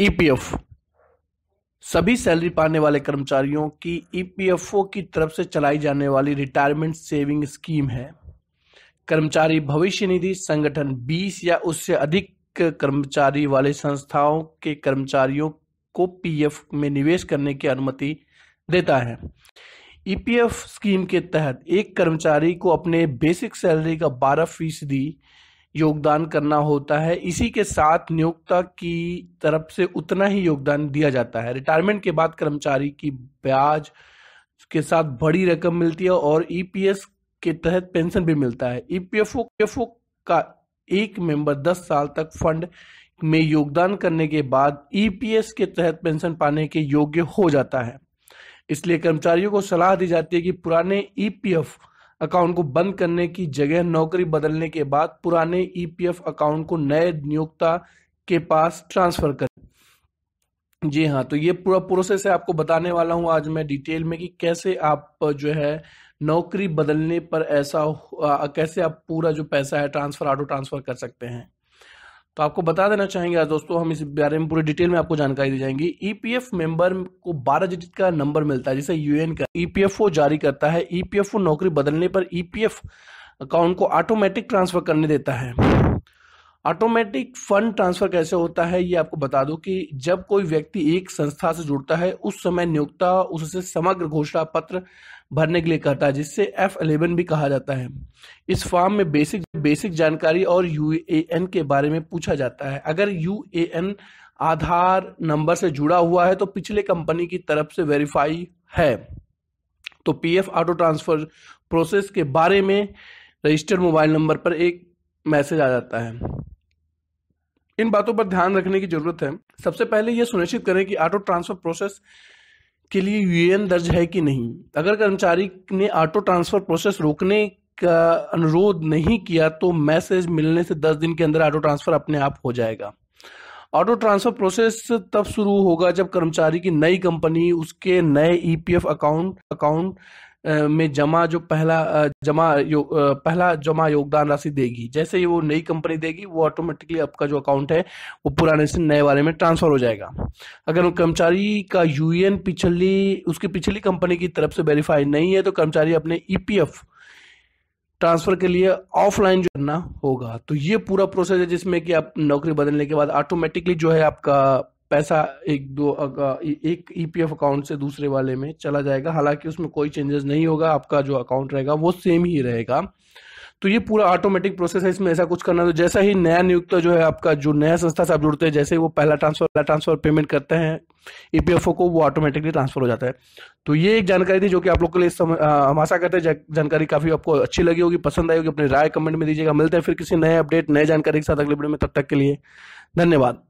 EPF e सभी salary पाने वाले कर्मचारियों की ईपीएफओ e की तरफ से चलाई जाने वाली रिटायरमेंट सेविंग स्कीम है कर्मचारी भविष्य निधि संगठन 20 या उससे अधिक कर्मचारी वाले संस्थाओं के कर्मचारियों को पीएफ में निवेश करने की अनुमति देता है ईपीएफ e स्कीम के तहत एक कर्मचारी को अपने बेसिक सैलरी का 12 फीसदी योगदान करना होता है इसी के साथ नियोक्ता की तरफ से उतना ही योगदान दिया जाता है रिटायरमेंट के बाद कर्मचारी की ब्याज के साथ बड़ी रकम मिलती है और ईपीएस e के तहत पेंशन भी मिलता है ईपीएफओ e पीएफओ e का एक मेंबर दस साल तक फंड में योगदान करने के बाद ईपीएस के तहत पेंशन पाने के योग्य हो जाता है इसलिए कर्मचारियों को सलाह दी जाती है कि पुराने ईपीएफ अकाउंट को बंद करने की जगह नौकरी बदलने के बाद पुराने ईपीएफ e अकाउंट को नए नियोक्ता के पास ट्रांसफर कर जी हाँ तो ये पूरा प्रोसेस है आपको बताने वाला हूँ आज मैं डिटेल में कि कैसे आप जो है नौकरी बदलने पर ऐसा कैसे आप पूरा जो पैसा है ट्रांसफर ऑटो ट्रांसफर कर सकते हैं तो आपको बता देना चाहेंगे आज दोस्तों हम इस बारे में पूरी डिटेल में आपको जानकारी दी जाएंगी ईपीएफ e मेंबर को 12 डिजिट का नंबर मिलता है जिसे यूएन का ईपीएफओ e जारी करता है ईपीएफओ e नौकरी बदलने पर ईपीएफ अकाउंट को ऑटोमेटिक ट्रांसफर करने देता है ऑटोमेटिक फंड ट्रांसफर कैसे होता है ये आपको बता दो कि जब कोई व्यक्ति एक संस्था से जुड़ता है उस समय नियोक्ता उससे समग्र घोषणा पत्र भरने के लिए कहता है जिससे एफ अलेवन भी कहा जाता है इस फॉर्म में बेसिक बेसिक जानकारी और यू के बारे में पूछा जाता है अगर यू आधार नंबर से जुड़ा हुआ है तो पिछले कंपनी की तरफ से वेरीफाई है तो पीएफ ऑटो ट्रांसफर प्रोसेस के बारे में रजिस्टर्ड मोबाइल नंबर पर एक मैसेज आ जाता है इन बातों पर ध्यान रखने की जरूरत है सबसे पहले यह सुनिश्चित करें कि ऑटो ट्रांसफर प्रोसेस के लिए यूएएन दर्ज है कि नहीं अगर कर्मचारी ने ऑटो ट्रांसफर प्रोसेस रोकने का अनुरोध नहीं किया तो मैसेज मिलने से दस दिन के अंदर ऑटो ट्रांसफर अपने आप हो जाएगा ऑटो ट्रांसफर प्रोसेस तब शुरू होगा जब कर्मचारी की नई कंपनी उसके नए ईपीएफ अकाउंट अकाउंट में जमा जो पहला जमा यो, पहला जमा योगदान राशि देगी जैसे ही वो नई कंपनी देगी वो ऑटोमेटिकली आपका जो अकाउंट है वो पुराने से नए वाले में ट्रांसफर हो जाएगा अगर वो कर्मचारी का यूएन पिछली उसकी पिछली कंपनी की तरफ से वेरीफाई नहीं है तो कर्मचारी अपने ईपीएफ e ट्रांसफर के लिए ऑफलाइन जो करना होगा तो ये पूरा प्रोसेस है जिसमें कि आप नौकरी बदलने के बाद ऑटोमेटिकली जो है आपका पैसा एक दो एक ईपीएफ e अकाउंट से दूसरे वाले में चला जाएगा हालांकि उसमें कोई चेंजेस नहीं होगा आपका जो अकाउंट रहेगा वो सेम ही रहेगा तो ये पूरा ऑटोमेटिक प्रोसेस है इसमें ऐसा कुछ करना तो जैसा ही नया नियुक्त जो है आपका जो नया संस्था से आप जुड़ते हैं जैसे ही वो पहला ट्रांसफर पहला ट्रांसफर पेमेंट करते हैं ईपीएफओ e को वो ऑटोमेटिकली ट्रांसफर हो जाता है तो ये एक जानकारी थी जो कि आप लोग के लिए हम आशा करते हैं जानकारी काफी आपको अच्छी लगी होगी पसंद आई होगी अपने राय कमेंट में दीजिएगा मिलते हैं फिर किसी नए अपडेट नए जानकारी के साथ अगले वीडियो में तब तक के लिए धन्यवाद